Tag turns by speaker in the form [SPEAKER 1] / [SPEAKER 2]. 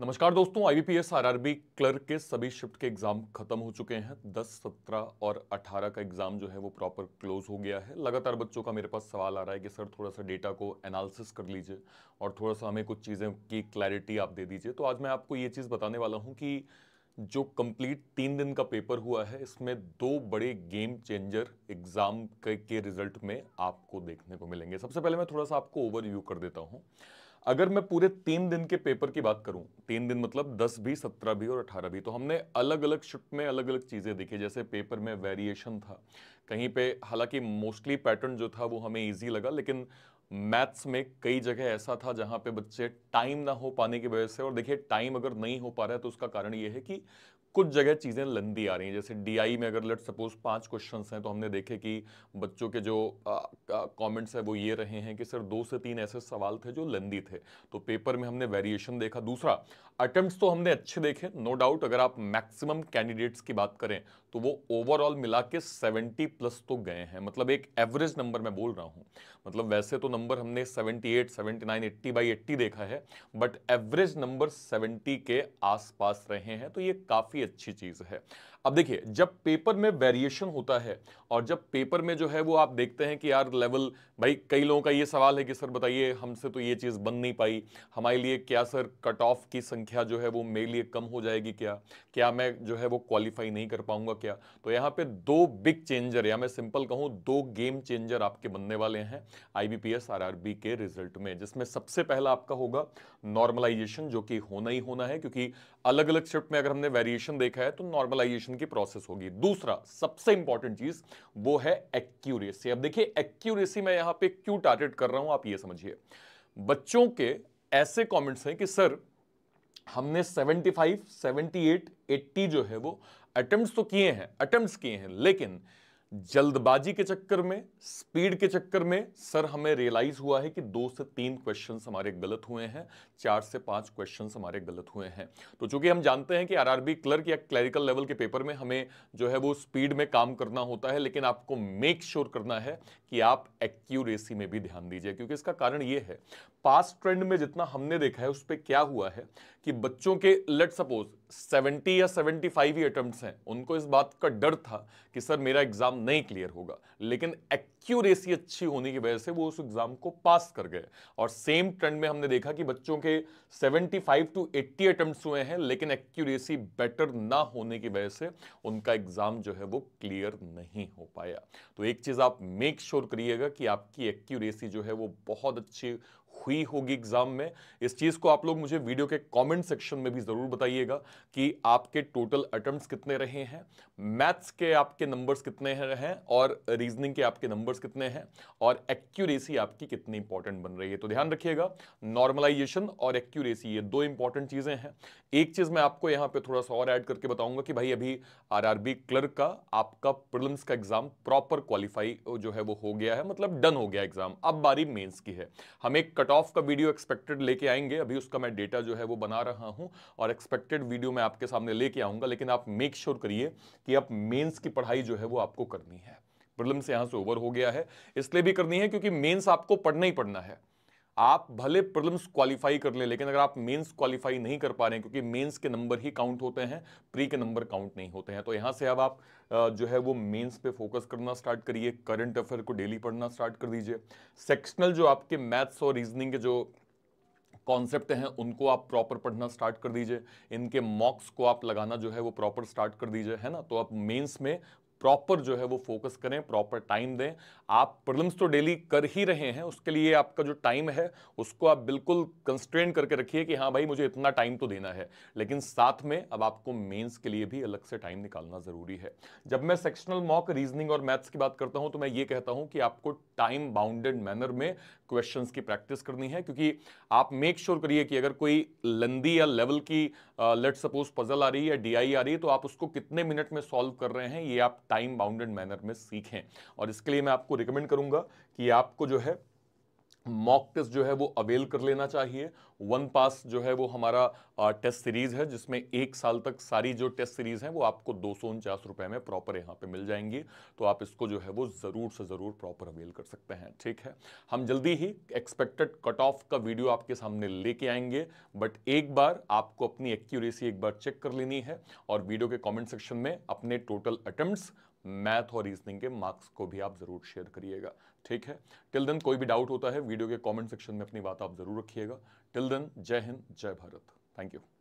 [SPEAKER 1] नमस्कार दोस्तों IBPS RRB clerk के सभी शिफ्ट के एग्जाम खत्म हो चुके हैं 10, 17 और 18 का एग्जाम जो है वो प्रॉपर क्लोज हो गया है लगातार बच्चों का मेरे पास सवाल आ रहा है कि सर थोड़ा सा डेटा को एनालिसिस कर लीजिए और थोड़ा सा हमें कुछ चीज़ें की क्लैरिटी आप दे दीजिए तो आज मैं आपको ये चीज़ बताने वाला हूँ कि जो कंप्लीट तीन दिन का पेपर हुआ है इसमें दो बड़े गेम चेंजर एग्ज़ाम के, के रिजल्ट में आपको देखने को मिलेंगे सबसे पहले मैं थोड़ा सा आपको ओवरव्यू कर देता हूँ अगर मैं पूरे तीन दिन के पेपर की बात करूं तीन दिन मतलब दस भी सत्रह भी और अठारह भी तो हमने अलग अलग शिफ्ट में अलग अलग चीज़ें देखी जैसे पेपर में वेरिएशन था कहीं पे हालांकि मोस्टली पैटर्न जो था वो हमें ईजी लगा लेकिन मैथ्स में कई जगह ऐसा था जहां पे बच्चे टाइम ना हो पाने की वजह से और देखिए टाइम अगर नहीं हो पा रहा है तो उसका कारण ये है कि कुछ जगह चीज़ें लंदी आ रही हैं जैसे डीआई में अगर लेट सपोज पांच क्वेश्चन हैं तो हमने देखे कि बच्चों के जो कमेंट्स हैं वो ये रहे हैं कि सर दो से तीन ऐसे सवाल थे जो लंदी थे तो पेपर में हमने वेरिएशन देखा दूसरा अटेम्प्ट तो हमने अच्छे देखे नो डाउट अगर आप मैक्सिमम कैंडिडेट्स की बात करें तो वो ओवरऑल मिला के सेवेंटी प्लस तो गए हैं मतलब एक एवरेज नंबर मैं बोल रहा हूँ मतलब वैसे तो नंबर हमने seventy eight seventy nine eighty by eighty देखा है बट एवरेज नंबर सेवेंटी के आसपास रहे हैं तो ये काफ़ी काफ़ी अच्छी चीज़ है अब देखिए जब पेपर में वेरिएशन होता है और जब पेपर में जो है वो आप देखते हैं कि यार लेवल भाई कई लोगों का ये सवाल है कि सर बताइए हमसे तो ये चीज़ बन नहीं पाई हमारे लिए क्या सर कट ऑफ की संख्या जो है वो मेरे लिए कम हो जाएगी क्या क्या मैं जो है वो क्वालिफाई नहीं कर पाऊंगा क्या तो यहाँ पे दो बिग चेंजर या मैं सिंपल कहूँ दो गेम चेंजर आपके बनने वाले हैं आईबीपीएस बी के रिजल्ट में जिसमें सबसे पहला आपका होगा नॉर्मलाइजेशन जो कि होना ही होना है क्योंकि अलग अलग शिफ्ट में अगर हमने वेरिएशन देखा है तो नॉर्मलाइजेशन की प्रोसेस होगी दूसरा सबसे इंपॉर्टेंट चीज वो है एक्यूरेसी अब देखिए एक्यूरेसी मैं यहां पे क्यों टारगेट कर रहा हूं आप ये समझिए बच्चों के ऐसे कमेंट्स हैं कि सर हमने 75, 78, 80 जो है वो अटेम्प्ट तो किए हैं अटेम्प्ट किए हैं लेकिन जल्दबाजी के चक्कर में स्पीड के चक्कर में सर हमें रियलाइज हुआ है कि दो से तीन क्वेश्चन हमारे गलत हुए हैं चार से पांच क्वेश्चन हमारे गलत हुए हैं तो चूंकि हम जानते हैं कि आरआरबी क्लर्क या क्लरिकल लेवल के पेपर में हमें जो है वो स्पीड में काम करना होता है लेकिन आपको मेक श्योर sure करना है कि आप एक्यूरेसी में भी ध्यान दीजिए क्योंकि इसका कारण ये है पास ट्रेंड में जितना हमने देखा है उस पर क्या हुआ है कि बच्चों के लेट सपोज 70 या 75 ही अटैम्प्ट हैं उनको इस बात का डर था कि सर मेरा एग्ज़ाम नहीं क्लियर होगा लेकिन एक्यूरेसी अच्छी होने की वजह से वो उस एग्ज़ाम को पास कर गए और सेम ट्रेंड में हमने देखा कि बच्चों के 75 टू 80 अटैम्प्ट हुए हैं लेकिन एक्यूरेसी बेटर ना होने की वजह से उनका एग्ज़ाम जो है वो क्लियर नहीं हो पाया तो एक चीज़ आप मेक श्योर sure करिएगा कि आपकी एक्यूरेसी जो है वो बहुत अच्छी हुई होगी एग्जाम में इस चीज़ को आप लोग मुझे वीडियो के कमेंट सेक्शन में भी ज़रूर बताइएगा कि आपके टोटल अटम्प्ट कितने रहे हैं मैथ्स के आपके नंबर्स कितने हैं और रीजनिंग के आपके नंबर्स कितने हैं और एक्यूरेसी आपकी कितनी इंपॉर्टेंट बन रही है तो ध्यान रखिएगा नॉर्मलाइजेशन और एक्यूरेसी ये दो इंपॉर्टेंट चीज़ें हैं एक चीज़ मैं आपको यहां पर थोड़ा सा और ऐड करके बताऊंगा कि भाई अभी आर क्लर्क का आपका प्रिलम्स का एग्जाम प्रॉपर क्वालिफाई जो है वो हो गया है मतलब डन हो गया एग्जाम अब बारी मेन्स की है हमें कट ऑफ का वीडियो एक्सपेक्टेड लेके आएंगे अभी उसका मैं डेटा जो है वो बना रहा हूँ और एक्सपेक्टेड वीडियो मैं आपके सामने लेके आऊँगा लेकिन आप मेक श्योर sure करिए कि आप मेन्स की पढ़ाई जो है वो आपको करनी है प्रॉब्लम से यहाँ से ओवर हो गया है इसलिए भी करनी है क्योंकि मेन्स आपको पढ़ना ही पढ़ना है आप भले प्रिलिम्स क्वालिफाई कर ले, लेकिन अगर आप मेंस क्वालिफाई नहीं कर पा रहे हैं क्योंकि मेंस के नंबर ही काउंट होते हैं प्री के नंबर काउंट नहीं होते हैं तो यहाँ से अब आप जो है वो मेंस पे फोकस करना स्टार्ट करिए करंट अफेयर को डेली पढ़ना स्टार्ट कर दीजिए सेक्शनल जो आपके मैथ्स और रीजनिंग के जो कॉन्सेप्ट हैं उनको आप प्रॉपर पढ़ना स्टार्ट कर दीजिए इनके मॉक्स को आप लगाना जो है वो प्रॉपर स्टार्ट कर दीजिए है ना तो आप मेंस में प्रॉपर जो है वो फोकस करें प्रॉपर टाइम दें आप प्रॉब्लम्स तो डेली कर ही रहे हैं उसके लिए आपका जो टाइम है उसको आप बिल्कुल कंस्ट्रेंट करके रखिए कि हाँ भाई मुझे इतना टाइम तो देना है लेकिन साथ में अब आपको मेंस के लिए भी अलग से टाइम निकालना ज़रूरी है जब मैं सेक्शनल मॉक रीजनिंग और मैथ्स की बात करता हूँ तो मैं ये कहता हूँ कि आपको टाइम बाउंडेड मैनर में क्वेश्चंस की प्रैक्टिस करनी है क्योंकि आप मेक श्योर करिए कि अगर कोई लंदी या लेवल की लेट सपोज पजल आ रही है या डीआई आ रही है तो आप उसको कितने मिनट में सॉल्व कर रहे हैं ये आप टाइम बाउंडेड मैनर में सीखें और इसके लिए मैं आपको रिकमेंड करूंगा कि आपको जो है मॉक टेस्ट जो है वो अवेल कर लेना चाहिए वन पास जो है वो हमारा टेस्ट सीरीज़ है जिसमें एक साल तक सारी जो टेस्ट सीरीज़ है वो आपको दो सौ उनचास रुपये में प्रॉपर यहाँ पे मिल जाएंगी तो आप इसको जो है वो ज़रूर से ज़रूर प्रॉपर अवेल कर सकते हैं ठीक है हम जल्दी ही एक्सपेक्टेड कट ऑफ का वीडियो आपके सामने लेके आएंगे बट एक बार आपको अपनी एक्यूरेसी एक बार चेक कर लेनी है और वीडियो के कॉमेंट सेक्शन में अपने टोटल अटेम्प्ट मैथ और रीजनिंग के मार्क्स को भी आप ज़रूर शेयर करिएगा ठीक है टिल देन कोई भी डाउट होता है वीडियो के कमेंट सेक्शन में अपनी बात आप जरूर रखिएगा टिल देन जय हिंद जय भारत थैंक यू